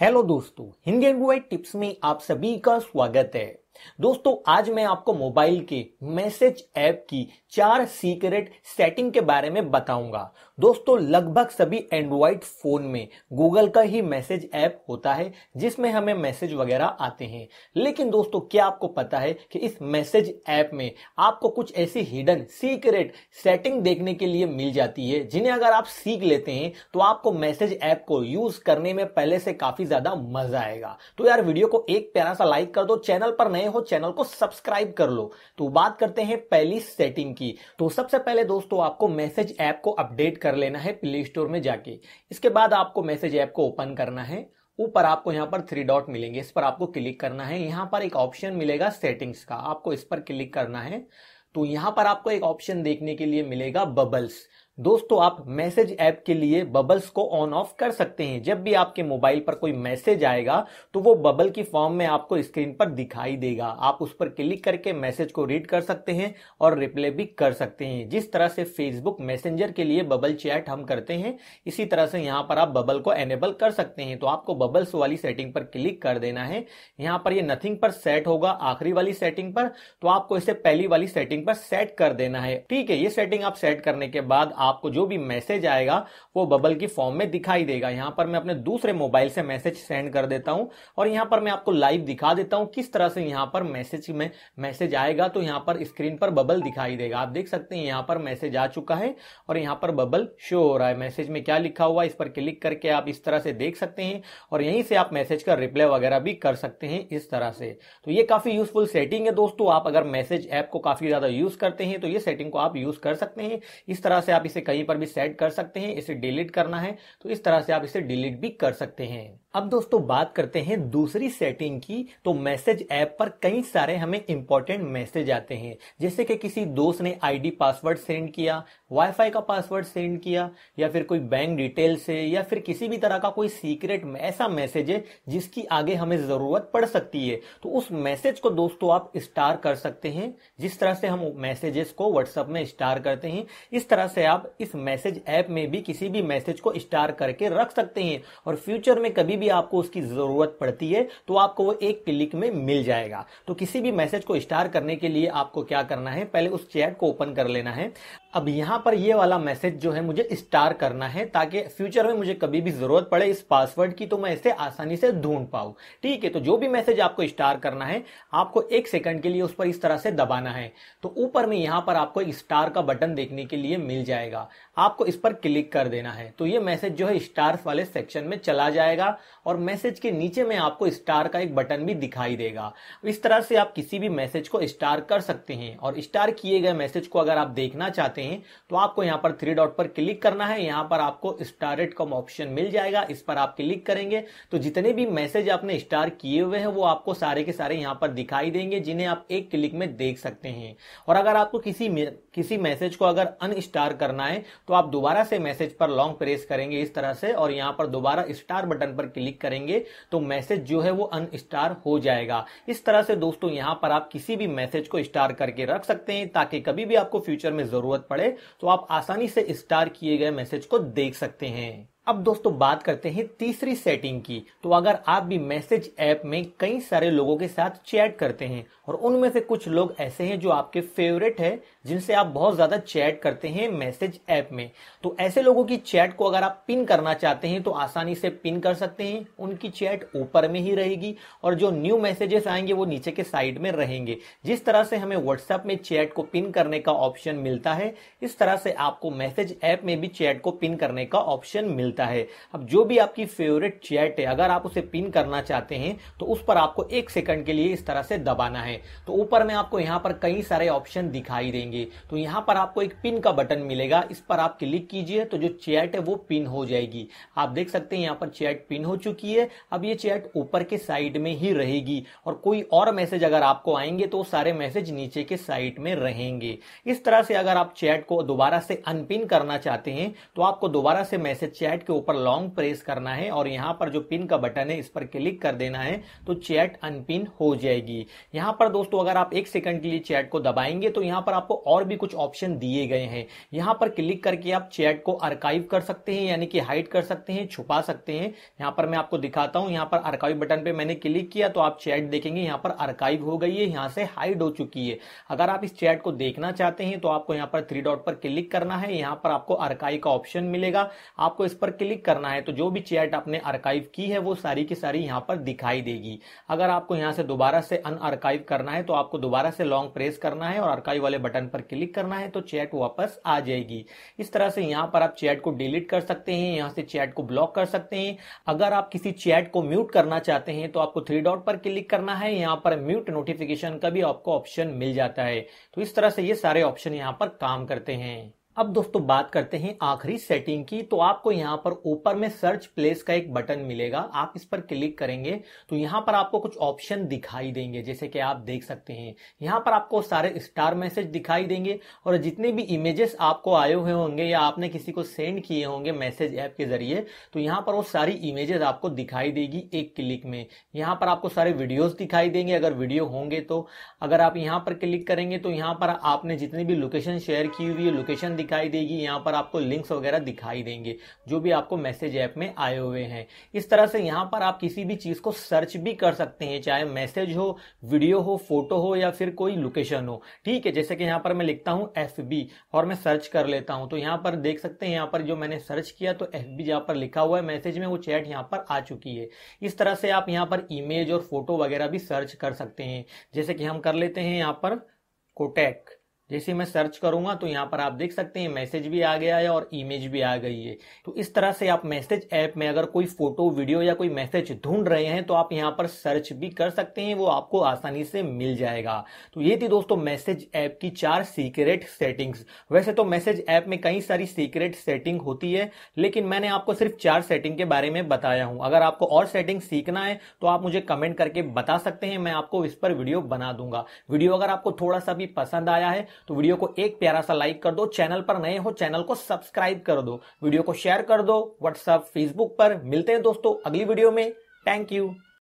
hello दोस्तों Hindi and tips में आप सभी का स्वागत है दोस्तों आज मैं आपको मोबाइल के मैसेज ऐप की चार सीक्रेट सेटिंग के बारे में बताऊंगा दोस्तों लगभग सभी एंड्रॉइड फोन में गूगल का ही मैसेज ऐप होता है जिसमें हमें मैसेज वगैरह आते हैं लेकिन दोस्तों क्या आपको पता है कि इस मैसेज ऐप में आपको कुछ ऐसी हिडन सीक्रेट सेटिंग देखने के लिए मिल जाती है जिन्हें अगर आप सीख लेते हैं तो आपको मैसेज ऐप को यूज करने में पहले से काफी ज्यादा मजा आएगा तो यार वीडियो को एक प्यारा सा लाइक कर दो चैनल पर नहीं नए हो चैनल को सब्सक्राइब कर लो तो बात करते हैं पहली सेटिंग की तो सबसे पहले दोस्तों आपको मैसेज ऐप को अपडेट कर लेना है प्ले स्टोर में जाके इसके बाद आपको मैसेज ऐप को ओपन करना है ऊपर आपको यहाँ पर थ्री डॉट मिलेंगे इस पर आपको क्लिक करना है यहाँ पर एक ऑप्शन मिलेगा सेटिंग्स का आपको इस पर क्लिक करना है तो यहाँ पर आपको एक ऑप्शन देखने के लिए मिलेगा बबल्स दोस्तों आप मैसेज ऐप के लिए बबल्स को ऑन ऑफ कर सकते हैं जब भी आपके मोबाइल पर कोई मैसेज आएगा तो वो बबल की फॉर्म में आपको स्क्रीन पर दिखाई देगा आप उस पर क्लिक करके मैसेज को रीड कर सकते हैं और रिप्लाई भी कर सकते हैं जिस तरह से फेसबुक मैसेंजर के लिए बबल चैट हम करते हैं इसी तरह से यहाँ पर आप बबल को एनेबल कर सकते हैं तो आपको बबल्स वाली सेटिंग पर क्लिक कर देना है यहाँ पर ये नथिंग पर सेट होगा आखिरी वाली सेटिंग पर तो आपको इसे पहली वाली सेटिंग पर सेट कर देना है ठीक है ये सेटिंग आप सेट करने के बाद आपको जो भी मैसेज आएगा वो बबल की फॉर्म में दिखाई देगा यहां पर मैं अपने दूसरे मोबाइल से मैसेज सेंड कर देता हूं और यहां पर मैं आपको लाइव दिखा देता हूं किस तरह से यहां पर मैसेज में मैसेज आएगा तो यहां पर स्क्रीन पर बबल दिखाई देगा आप देख सकते हैं यहां पर मैसेज आ चुका है और यहां पर बबल शो हो रहा है मैसेज में क्या लिखा हुआ इस पर क्लिक करके आप इस तरह से देख सकते हैं और यहीं से आप मैसेज का रिप्लाई वगैरह भी कर सकते हैं इस तरह से तो ये काफी यूजफुल सेटिंग है दोस्तों आप अगर मैसेज ऐप को काफी ज्यादा यूज करते हैं तो ये सेटिंग को आप यूज कर सकते हैं इस तरह से आप इसे कहीं पर भी सेट कर सकते हैं इसे डिलीट करना है तो इस तरह से आप इसे डिलीट भी कर सकते हैं अब दोस्तों बात करते हैं दूसरी सेटिंग की तो मैसेज ऐप पर कई सारे हमें इंपॉर्टेंट मैसेज आते हैं जैसे कि किसी दोस्त ने आईडी पासवर्ड सेंड किया वाईफाई का पासवर्ड सेंड किया या फिर कोई बैंक डिटेल से या फिर किसी भी तरह का कोई सीक्रेट ऐसा मैसेज है जिसकी आगे हमें जरूरत पड़ सकती है तो उस मैसेज को दोस्तों आप स्टार कर सकते हैं जिस तरह से हम मैसेजेस को व्हाट्सएप में स्टार करते हैं इस तरह से आप आप इस मैसेज ऐप में भी किसी भी मैसेज को स्टार करके रख सकते हैं और फ्यूचर में कभी भी आपको उसकी जरूरत पड़ती है तो आपको वो एक क्लिक में मिल जाएगा तो किसी भी मैसेज को स्टार करने के लिए आपको क्या करना है पहले उस चैट को ओपन कर लेना है अब यहां पर ये वाला मैसेज जो है मुझे स्टार करना है ताकि फ्यूचर में मुझे कभी भी ज़रूरत पड़े इस पासवर्ड की तो मैं इसे आसानी से ढूंढ पाऊं ठीक है तो जो भी मैसेज आपको स्टार करना है आपको एक सेकंड के लिए उस पर इस तरह से दबाना है तो ऊपर में यहां पर आपको स्टार का बटन देखने के लिए मिल जाएगा आपको इस पर क्लिक कर देना है तो ये मैसेज जो है स्टार वाले सेक्शन में चला जाएगा और मैसेज के नीचे में आपको स्टार का एक बटन भी दिखाई देगा इस तरह से आप किसी भी मैसेज को स्टार कर सकते हैं और स्टार किए गए मैसेज को अगर आप देखना चाहते चाहते हैं तो आपको यहाँ पर थ्री डॉट पर क्लिक करना है यहाँ पर आपको स्टार रेट कॉम ऑप्शन मिल जाएगा इस पर आप क्लिक करेंगे तो जितने भी मैसेज आपने स्टार किए हुए हैं वो आपको सारे के सारे यहाँ पर दिखाई देंगे जिन्हें आप एक क्लिक में देख सकते हैं और अगर आपको किसी किसी मैसेज को अगर अन करना है तो आप दोबारा से मैसेज पर लॉन्ग प्रेस करेंगे इस तरह से और यहाँ पर दोबारा स्टार बटन पर क्लिक करेंगे तो मैसेज जो है वो अन हो जाएगा इस तरह से दोस्तों यहाँ पर आप किसी भी मैसेज को स्टार करके रख सकते हैं ताकि कभी भी आपको फ्यूचर में जरूरत पड़े तो आप आसानी से स्टार किए गए मैसेज को देख सकते हैं अब दोस्तों बात करते हैं तीसरी सेटिंग की तो अगर आप भी मैसेज ऐप में कई सारे लोगों के साथ चैट करते हैं और उनमें से कुछ लोग ऐसे हैं जो आपके फेवरेट है जिनसे आप बहुत ज्यादा चैट करते हैं मैसेज ऐप में तो ऐसे लोगों की चैट को अगर आप पिन करना चाहते हैं तो आसानी से पिन कर सकते हैं उनकी चैट ऊपर में ही रहेगी और जो न्यू मैसेजेस आएंगे वो नीचे के साइड में रहेंगे जिस तरह से हमें व्हाट्सएप में चैट को पिन करने का ऑप्शन मिलता है इस तरह से आपको मैसेज ऐप में भी चैट को पिन करने का ऑप्शन मिलता मिलता है अब जो भी आपकी फेवरेट चैट है अगर आप उसे पिन करना चाहते हैं तो उस पर आपको एक सेकंड के लिए इस तरह से दबाना है तो ऊपर में आपको यहाँ पर कई सारे ऑप्शन दिखाई देंगे तो यहाँ पर आपको एक पिन का बटन मिलेगा इस पर आप क्लिक कीजिए तो जो चैट है वो पिन हो जाएगी आप देख सकते हैं यहाँ पर चैट पिन हो चुकी है अब ये चैट ऊपर के साइड में ही रहेगी और कोई और मैसेज अगर आपको आएंगे तो सारे मैसेज नीचे के साइड में रहेंगे इस तरह से अगर आप चैट को दोबारा से अनपिन करना चाहते हैं तो आपको दोबारा से मैसेज चैट चैट के ऊपर लॉन्ग प्रेस करना है और यहाँ पर जो पिन का बटन है इस पर क्लिक कर देना है तो चैट अनपिन हो जाएगी यहाँ पर दोस्तों अगर आप एक सेकंड के लिए चैट को दबाएंगे तो यहां पर आपको और भी कुछ ऑप्शन दिए गए हैं यहां पर क्लिक करके आप चैट को अर्काइव कर सकते हैं यानी कि हाइड कर सकते हैं छुपा सकते हैं यहाँ पर मैं आपको दिखाता हूं यहां पर अर्काइव बटन पर मैंने क्लिक किया तो आप चैट देखेंगे यहां पर अर्काइव हो गई है यहां से हाइड हो चुकी है अगर आप इस चैट को देखना चाहते हैं तो आपको यहां पर थ्री डॉट पर क्लिक करना है यहाँ पर आपको अर्काइव का ऑप्शन मिलेगा आपको इस पर पर क्लिक करना है तो जो भी चैट आपने अर्काइव की है वो सारी की सारी यहाँ पर दिखाई देगी अगर आपको यहाँ से दोबारा से अन अर्काइव करना है तो आपको दोबारा से लॉन्ग प्रेस करना है और अर्काइव वाले बटन पर क्लिक करना है तो चैट वापस आ जाएगी इस तरह से यहाँ पर आप चैट को डिलीट कर सकते हैं यहाँ से चैट को ब्लॉक कर सकते हैं अगर आप किसी चैट को म्यूट करना चाहते हैं तो आपको थ्री डॉट पर क्लिक करना है यहाँ पर म्यूट नोटिफिकेशन का भी आपको ऑप्शन मिल जाता है तो इस तरह से ये सारे ऑप्शन यहाँ पर काम करते हैं अब दोस्तों बात करते हैं आखिरी सेटिंग की तो आपको यहाँ पर ऊपर में सर्च प्लेस का एक बटन मिलेगा आप इस पर क्लिक करेंगे तो यहाँ पर आपको कुछ ऑप्शन दिखाई देंगे जैसे कि आप देख सकते हैं यहाँ पर आपको सारे स्टार मैसेज दिखाई देंगे और जितने भी इमेजेस आपको आए हुए होंगे या आपने किसी को सेंड किए होंगे मैसेज ऐप के जरिए तो यहाँ पर वो सारी इमेजेस आपको दिखाई देगी एक क्लिक में यहाँ पर आपको सारे वीडियोज दिखाई देंगे अगर वीडियो होंगे तो अगर आप यहाँ पर क्लिक करेंगे तो यहाँ पर आपने जितनी भी लोकेशन शेयर की हुई है लोकेशन दिखाई देगी यहाँ पर आपको लिंक्स वगैरह दिखाई देंगे जो भी आपको मैसेज ऐप में आए हुए हैं इस तरह से यहाँ पर आप किसी भी चीज़ को सर्च भी कर सकते हैं चाहे मैसेज हो वीडियो हो फोटो हो या फिर कोई लोकेशन हो ठीक है जैसे कि यहाँ पर मैं लिखता हूँ एफ और मैं सर्च कर लेता हूँ तो यहाँ पर देख सकते हैं यहाँ पर जो मैंने सर्च किया तो एफ बी पर लिखा हुआ है मैसेज में वो चैट यहाँ पर आ चुकी है इस तरह से आप यहाँ पर इमेज और फोटो वगैरह भी सर्च कर सकते हैं जैसे कि हम कर लेते हैं यहाँ पर कोटेक्ट जैसे मैं सर्च करूंगा तो यहाँ पर आप देख सकते हैं मैसेज भी आ गया है और इमेज भी आ गई है तो इस तरह से आप मैसेज ऐप में अगर कोई फोटो वीडियो या कोई मैसेज ढूंढ रहे हैं तो आप यहाँ पर सर्च भी कर सकते हैं वो आपको आसानी से मिल जाएगा तो ये थी दोस्तों मैसेज ऐप की चार सीक्रेट सेटिंग्स वैसे तो मैसेज ऐप में कई सारी सीक्रेट सेटिंग होती है लेकिन मैंने आपको सिर्फ चार सेटिंग के बारे में बताया हूं अगर आपको और सेटिंग सीखना है तो आप मुझे कमेंट करके बता सकते हैं मैं आपको इस पर वीडियो बना दूंगा वीडियो अगर आपको थोड़ा सा भी पसंद आया है तो वीडियो को एक प्यारा सा लाइक कर दो चैनल पर नए हो चैनल को सब्सक्राइब कर दो वीडियो को शेयर कर दो व्हाट्सअप फेसबुक पर मिलते हैं दोस्तों अगली वीडियो में थैंक यू